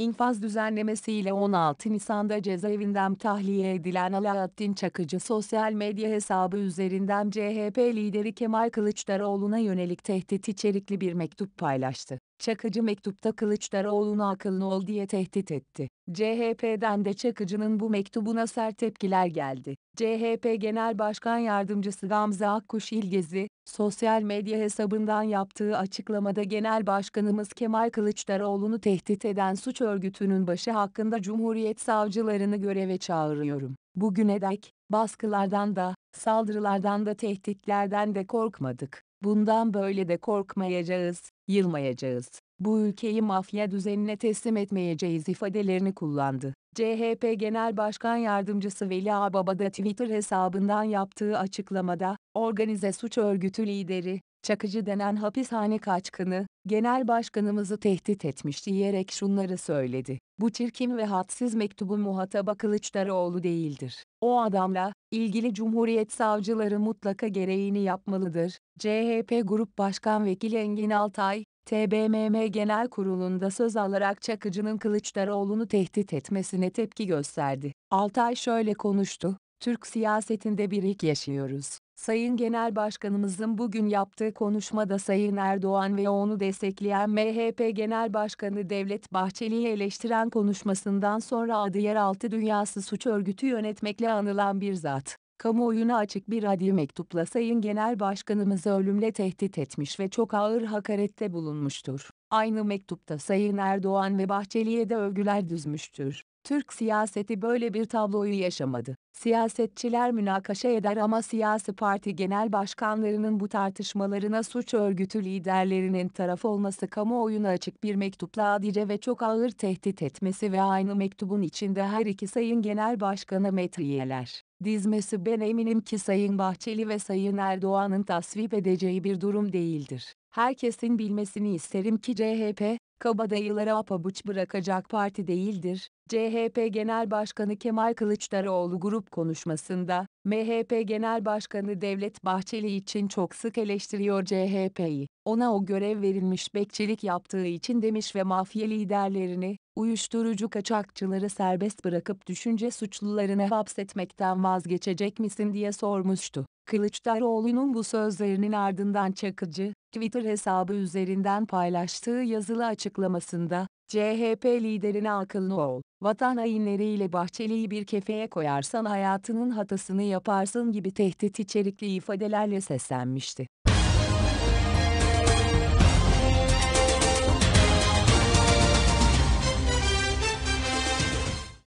İnfaz düzenlemesiyle 16 Nisan'da cezaevinden tahliye edilen Alaaddin Çakıcı sosyal medya hesabı üzerinden CHP lideri Kemal Kılıçdaroğlu'na yönelik tehdit içerikli bir mektup paylaştı. Çakıcı mektupta Kılıçdaroğlu'na akıllı ol diye tehdit etti. CHP'den de Çakıcı'nın bu mektubuna sert tepkiler geldi. CHP Genel Başkan Yardımcısı Gamze Akkuş İlgezi, sosyal medya hesabından yaptığı açıklamada Genel Başkanımız Kemal Kılıçdaroğlu'nu tehdit eden suç örgütünün başı hakkında Cumhuriyet savcılarını göreve çağırıyorum. Bugüne dek, baskılardan da, saldırılardan da tehditlerden de korkmadık. Bundan böyle de korkmayacağız, yılmayacağız. Bu ülkeyi mafya düzenine teslim etmeyeceğiz ifadelerini kullandı. CHP Genel Başkan Yardımcısı Veli Ağbaba da Twitter hesabından yaptığı açıklamada, organize suç örgütü lideri, Çakıcı denen hapishane kaçkını, genel başkanımızı tehdit etmiş diyerek şunları söyledi. Bu çirkin ve hadsiz mektubu muhataba Kılıçdaroğlu değildir. O adamla, ilgili Cumhuriyet savcıları mutlaka gereğini yapmalıdır. CHP Grup Başkan Vekili Engin Altay, TBMM Genel Kurulu'nda söz alarak Çakıcı'nın Kılıçdaroğlu'nu tehdit etmesine tepki gösterdi. Altay şöyle konuştu, Türk siyasetinde bir ilk yaşıyoruz. Sayın Genel Başkanımızın bugün yaptığı konuşmada Sayın Erdoğan ve onu destekleyen MHP Genel Başkanı Devlet Bahçeli'yi eleştiren konuşmasından sonra adı yeraltı dünyası suç örgütü yönetmekle anılan bir zat kamuoyuna açık bir adli mektupla Sayın Genel Başkanımızı ölümle tehdit etmiş ve çok ağır hakarette bulunmuştur. Aynı mektupta Sayın Erdoğan ve Bahçeli'ye de övgüler düzmüştür. Türk siyaseti böyle bir tabloyu yaşamadı. Siyasetçiler münakaşa eder ama siyasi parti genel başkanlarının bu tartışmalarına suç örgütü liderlerinin taraf olması kamuoyuna açık bir mektupla adire ve çok ağır tehdit etmesi ve aynı mektubun içinde her iki sayın genel başkanı metiyeler dizmesi ben eminim ki Sayın Bahçeli ve Sayın Erdoğan'ın tasvip edeceği bir durum değildir. Herkesin bilmesini isterim ki CHP, kabadayılara apabuç bırakacak parti değildir. CHP Genel Başkanı Kemal Kılıçdaroğlu grup konuşmasında, MHP Genel Başkanı Devlet Bahçeli için çok sık eleştiriyor CHP'yi. Ona o görev verilmiş bekçilik yaptığı için demiş ve mafya liderlerini, uyuşturucu kaçakçıları serbest bırakıp düşünce suçlularını hapsetmekten vazgeçecek misin diye sormuştu. Kılıçdaroğlu'nun bu sözlerinin ardından Çakıcı, Twitter hesabı üzerinden paylaştığı yazılı açıklamasında, CHP liderine akıllı ol, vatan hainleriyle Bahçeli'yi bir kefeye koyarsan hayatının hatasını yaparsın gibi tehdit içerikli ifadelerle seslenmişti.